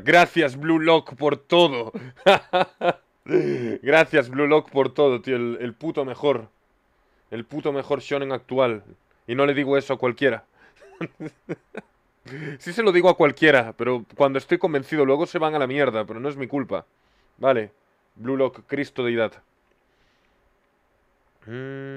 Gracias, Blue Lock, por todo. Gracias, Blue Lock, por todo, tío. El, puto mejor. El puto mejor shonen actual. Y no le digo eso a cualquiera. sí se lo digo a cualquiera, pero cuando estoy convencido, luego se van a la mierda, pero no es mi culpa. Vale. Blue Lock, Cristo deidad. Mmm.